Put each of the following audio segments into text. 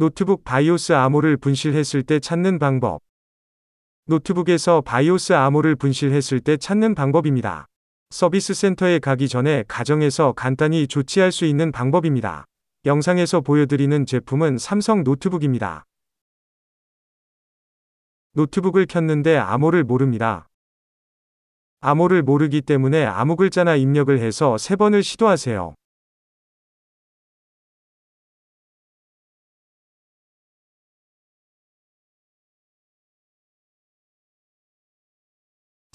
노트북 바이오스 암호를 분실했을 때 찾는 방법 노트북에서 바이오스 암호를 분실했을 때 찾는 방법입니다. 서비스 센터에 가기 전에 가정에서 간단히 조치할 수 있는 방법입니다. 영상에서 보여드리는 제품은 삼성 노트북입니다. 노트북을 켰는데 암호를 모릅니다. 암호를 모르기 때문에 암호 글자나 입력을 해서 세번을 시도하세요.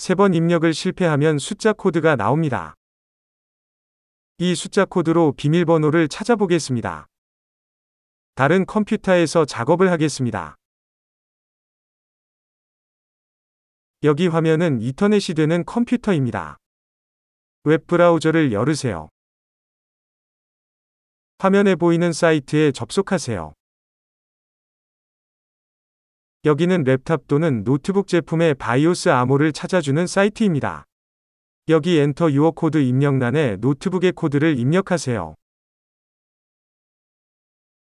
세번 입력을 실패하면 숫자 코드가 나옵니다. 이 숫자 코드로 비밀번호를 찾아보겠습니다. 다른 컴퓨터에서 작업을 하겠습니다. 여기 화면은 인터넷이 되는 컴퓨터입니다. 웹브라우저를 열으세요. 화면에 보이는 사이트에 접속하세요. 여기는 랩탑 또는 노트북 제품의 바이오스 암호를 찾아주는 사이트입니다. 여기 엔터 유어 코드 입력란에 노트북의 코드를 입력하세요.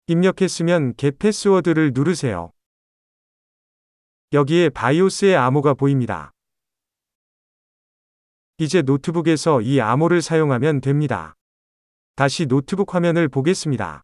입력했으면 get 패스워드를 누르세요. 여기에 바이오스의 암호가 보입니다. 이제 노트북에서 이 암호를 사용하면 됩니다. 다시 노트북 화면을 보겠습니다.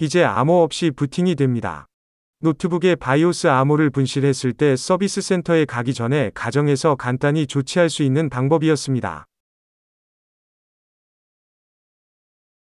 이제 암호 없이 부팅이 됩니다. 노트북에 바이오스 암호를 분실했을 때 서비스 센터에 가기 전에 가정에서 간단히 조치할 수 있는 방법이었습니다.